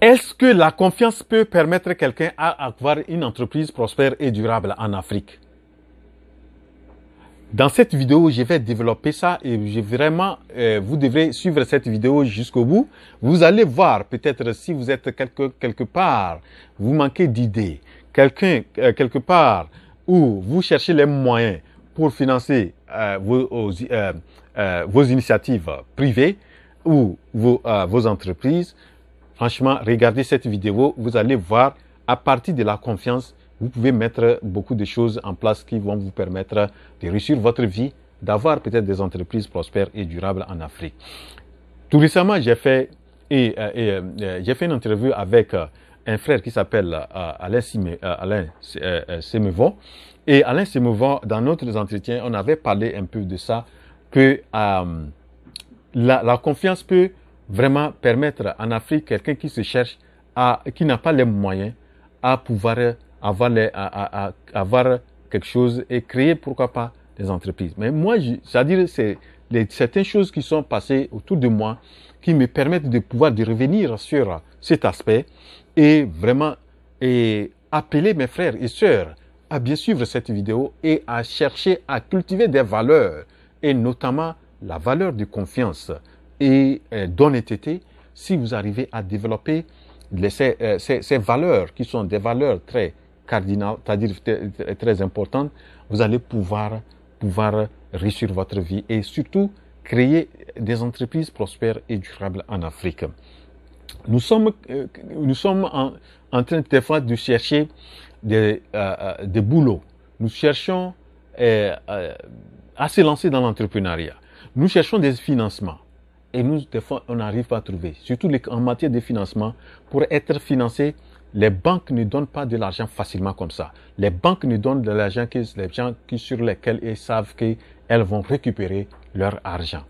Est-ce que la confiance peut permettre quelqu'un à avoir une entreprise prospère et durable en Afrique Dans cette vidéo, je vais développer ça et je vraiment, euh, vous devrez suivre cette vidéo jusqu'au bout. Vous allez voir peut-être si vous êtes quelque, quelque part, vous manquez d'idées, quelqu'un euh, quelque part où vous cherchez les moyens pour financer euh, vos, initiatives privées ou vos, vos entreprises. Franchement, regardez cette vidéo, vous allez voir, à partir de la confiance, vous pouvez mettre beaucoup de choses en place qui vont vous permettre de réussir votre vie, d'avoir peut-être des entreprises prospères et durables en Afrique. Tout récemment, j'ai fait, et, euh, j'ai fait une interview avec euh, un frère qui s'appelle euh, Alain, Sime, Semevon. Et Alain Semevon, dans notre entretien, on avait parlé un peu de ça, que la, la, confiance peut vraiment permettre en Afrique quelqu'un qui se cherche, à, qui n'a pas les moyens, à pouvoir avoir, à, avoir quelque chose et créer, pourquoi pas, des entreprises. Mais moi, c'est-à-dire, c'est certaines choses qui sont passées autour de moi qui me permettent de pouvoir de revenir sur cet aspect et vraiment et appeler mes frères et sœurs à bien suivre cette vidéo et à chercher à cultiver des valeurs et notamment la valeur de confiance, et euh, d'honnêteté, si vous arrivez à développer euh, ces, valeurs qui sont des valeurs très cardinales, c'est-à-dire très, importantes, vous allez pouvoir, pouvoir réussir votre vie et surtout créer des entreprises prospères et durables en Afrique. Nous sommes, euh, nous sommes en, train de fois de chercher des, euh, des boulots. Nous cherchons euh, à se lancer dans l'entrepreneuriat. Nous cherchons des financements et nous, des fois, on n'arrive pas à trouver. Surtout en matière de financement, pour être financé, les banques ne donnent pas de l'argent facilement comme ça. Les banques ne donnent de l'argent que les gens qui, sur lesquels elles savent qu'elles vont récupérer leur argent.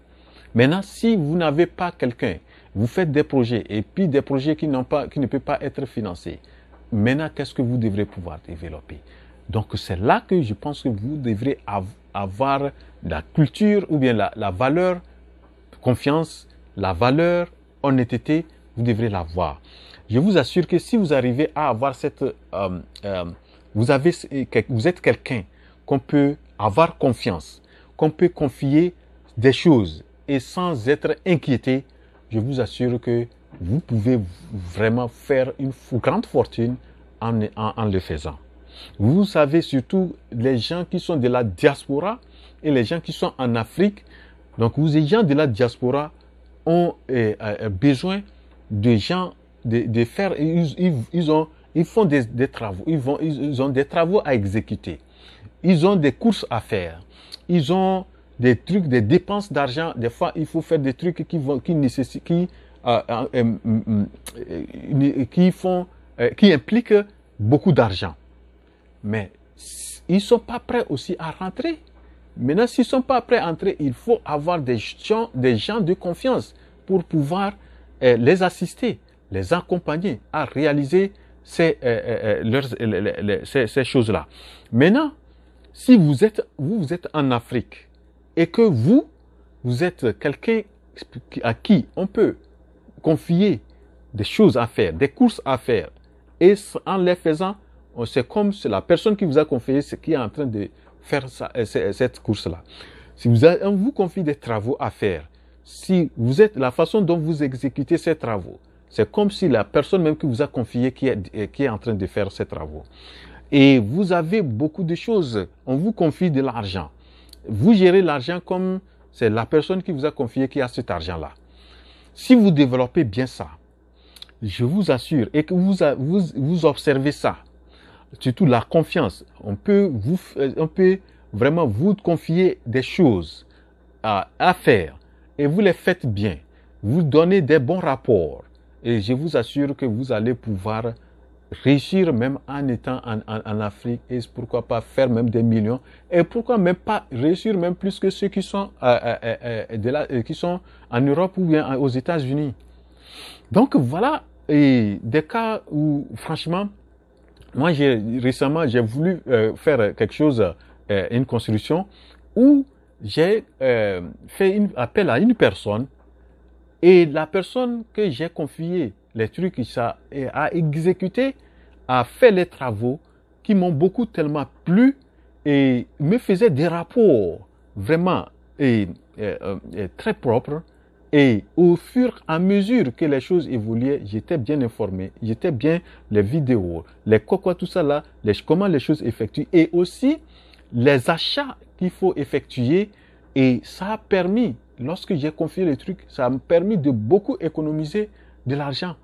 Maintenant, si vous n'avez pas quelqu'un, vous faites des projets et puis des projets qui, pas, qui ne peuvent pas être financés. Maintenant, qu'est-ce que vous devrez pouvoir développer Donc, c'est là que je pense que vous devrez avoir la culture ou bien la valeur confiance, la valeur, honnêteté, vous devrez l'avoir. Je vous assure que si vous arrivez à avoir cette... Euh, euh, vous, avez, euh, vous êtes quelqu'un qu'on peut avoir confiance, qu'on peut confier des choses et sans être inquiété, je vous assure que vous pouvez vraiment faire une grande fortune en, en, le faisant. Vous savez surtout les gens qui sont de la diaspora et les gens qui sont en Afrique, donc, les gens de la diaspora ont eh, eh, besoin de gens, de, faire, ils, ont, ils font des, travaux, ils, vont, ils, ont des travaux à exécuter, ils ont des courses à faire, ils ont des trucs, des dépenses d'argent. Des fois, il faut faire des trucs qui, vont, qui, euh, euh, euh, mm, mm, qui, font, qui impliquent beaucoup d'argent. Mais ils ne sont pas prêts aussi à rentrer Maintenant, s'ils ne sont pas prêts à entrer, il faut avoir des gens, des gens de confiance pour pouvoir euh, les assister, les accompagner à réaliser ces, choses-là. Maintenant, si vous êtes, êtes en Afrique et que vous, vous êtes quelqu'un à qui on peut confier des choses à faire, des courses à faire, et en les faisant, c'est comme la personne qui vous a confié ce qui est en train de faire euh, euh, cette course-là. Si vous on vous confie des travaux à faire, si vous êtes la façon dont vous exécutez ces travaux, c'est comme si la personne même qui vous a confié qui est, euh, qui est en train de faire ces travaux. Et vous avez beaucoup de choses. On vous confie de l'argent. Vous gérez l'argent comme c'est la personne qui vous a confié qui a cet argent-là. Si vous développez bien ça, je vous assure, et que vous, vous observez ça, surtout la confiance. On peut, vous, euh, on peut vraiment vous confier des choses à, faire et vous les faites bien. Vous donnez des bons rapports et je vous assure que vous allez pouvoir réussir même en étant en, en, Afrique et pourquoi pas faire même des millions et pourquoi même pas réussir même plus que ceux qui sont euh, euh, euh, euh de euh, qui sont en Europe ou bien aux États-Unis. Donc voilà et des cas où franchement moi, j'ai récemment, j'ai voulu euh, faire quelque chose, euh, une construction, où j'ai euh, fait une, appel à une personne et la personne que j'ai confié les trucs, ça a exécuté, a fait les travaux qui m'ont beaucoup tellement plu et me faisait des rapports vraiment très propres et au fur et à mesure que les choses évoluaient, j'étais bien informé, j'étais bien les vidéos, les quoi tout ça là, les, comment les choses effectuent et aussi les achats qu'il faut effectuer. Et ça a permis, lorsque j'ai confié les trucs, ça m'a permis de beaucoup économiser de l'argent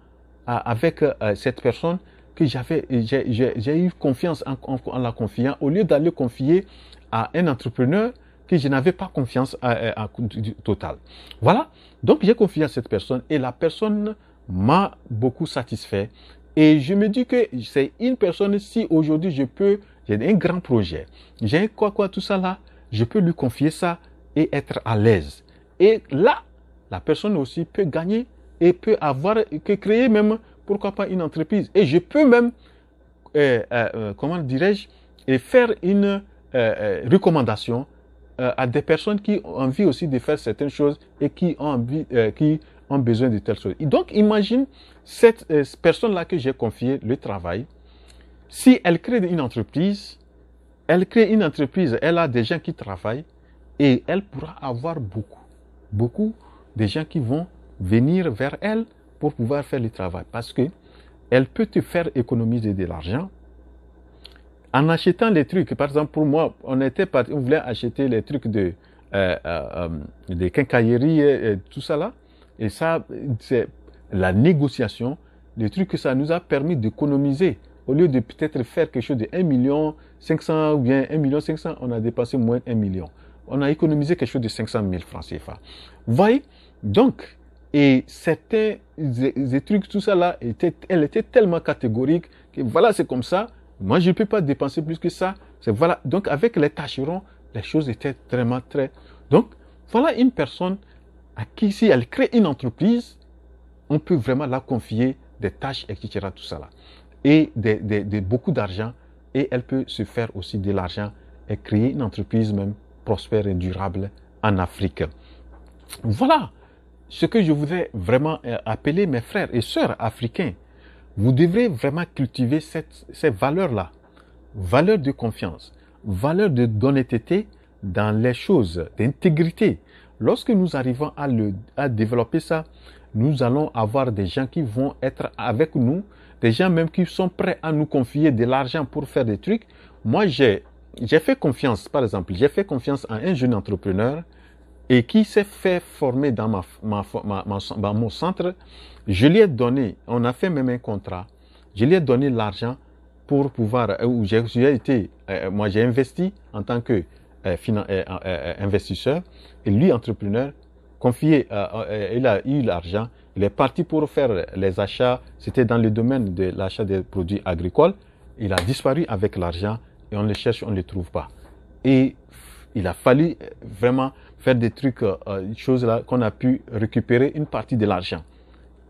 avec euh, cette personne que j'avais, j'ai eu confiance en, en la confiant. Au lieu d'aller confier à un entrepreneur, que je n'avais pas confiance à, à, à, totale. Voilà. Donc j'ai confié à cette personne et la personne m'a beaucoup satisfait. Et je me dis que c'est une personne, si aujourd'hui je peux, j'ai un grand projet, j'ai quoi quoi, tout ça là, je peux lui confier ça et être à l'aise. Et là, la personne aussi peut gagner et peut avoir, que créer même, pourquoi pas une entreprise. Et je peux même, euh, euh, euh comment dirais-je, et faire une euh, euh recommandation euh, à des personnes qui ont envie aussi de faire certaines choses et qui ont envie, euh, qui ont besoin de telles choses. donc, imagine euh, cette personne-là que j'ai confiée le travail. Si elle crée une entreprise, elle crée une entreprise, elle a des gens qui travaillent et elle pourra avoir beaucoup, beaucoup de gens qui vont venir vers elle pour pouvoir faire le travail parce que elle peut te faire économiser de l'argent, en achetant les trucs, par exemple, pour moi, on était on voulait acheter les trucs de, euh, euh, euh des et, tout ça là. Et ça, c'est la négociation, les trucs que ça nous a permis d'économiser. Au lieu de peut-être faire quelque chose de 1 million 500 ou bien 1 million 500, on a dépassé moins 1 million. On a économisé quelque chose de 500 000 francs CFA. Vous voyez? Donc, et certains des, trucs, tout ça là, était, elle était tellement catégorique que voilà, c'est comme ça. Moi, je ne peux pas dépenser plus que ça. voilà. Donc, avec les tâcherons, les choses étaient vraiment très. Donc, voilà une personne à qui, si elle crée une entreprise, on peut vraiment la confier des tâches, etc., tout ça Et beaucoup d'argent. Et elle peut se faire aussi de l'argent et créer une entreprise même prospère et durable en Afrique. Voilà ce que je voudrais vraiment euh, appeler mes frères et sœurs africains. Vous devrez vraiment cultiver cette, ces valeurs-là. Valeurs de confiance, valeur de d'honnêteté dans les choses, d'intégrité. Lorsque nous arrivons à, à développer ça, nous allons avoir des gens qui vont être avec nous, des gens même qui sont prêts à nous confier de l'argent pour faire des trucs. Moi, j'ai, j'ai fait confiance, par exemple, j'ai fait confiance à un jeune entrepreneur et qui s'est fait former dans, ma, ma, mon centre, je lui ai donné, on a fait même un contrat, je lui ai donné l'argent pour pouvoir, euh, où j'ai été, euh, moi j'ai investi en tant que euh, investisseur et lui entrepreneur, confié, il a eu l'argent, il est parti pour faire les achats, c'était dans le domaine de l'achat des produits agricoles, il a disparu avec l'argent et on le cherche, on ne le trouve pas. Et il a fallu euh, vraiment faire des trucs, des euh, euh, choses là qu'on a pu récupérer une partie de l'argent.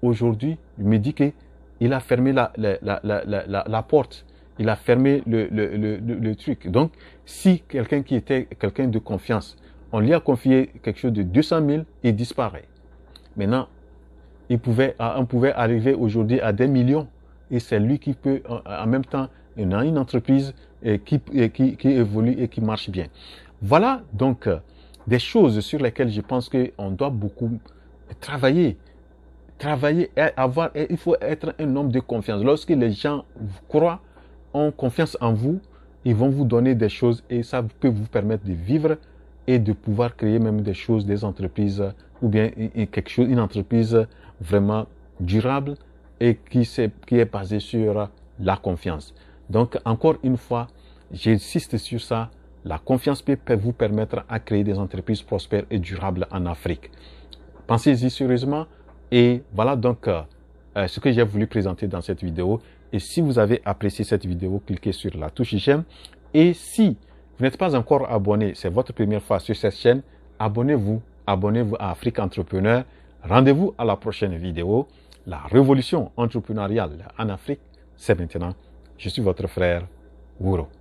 Aujourd'hui, il me dit qu'il a fermé la, porte, il a fermé le, truc. Donc, si quelqu'un qui était quelqu'un de confiance, on lui a confié quelque chose de 200 000, il disparaît. Maintenant, il pouvait, ah, on pouvait arriver aujourd'hui à des millions et c'est lui qui peut en même temps une entreprise qui évolue et qui marche bien. Voilà donc euh, des choses sur lesquelles je pense qu'on doit beaucoup travailler. Travailler, avoir, il faut être un homme de confiance. Lorsque les gens croient, ont confiance en vous, ils vont vous donner des choses et ça peut vous permettre de vivre et de pouvoir créer même des choses, des entreprises euh, ou bien quelque chose, une entreprise euh, vraiment durable et qui, qui est basée sur la confiance. Donc encore une fois, j'insiste sur ça. La confiance peut vous permettre à créer des entreprises prospères et durables en Afrique. Pensez-y sérieusement. Et voilà donc euh, euh, ce que j'ai voulu présenter dans cette vidéo. Et si vous avez apprécié cette vidéo, cliquez sur la touche j'aime. Et si vous n'êtes pas encore abonné, c'est votre première fois sur cette chaîne, abonnez-vous. Abonnez-vous à Afrique Entrepreneur. Rendez-vous à la prochaine vidéo. La révolution entrepreneuriale en Afrique, c'est maintenant. Je suis votre frère Wuro.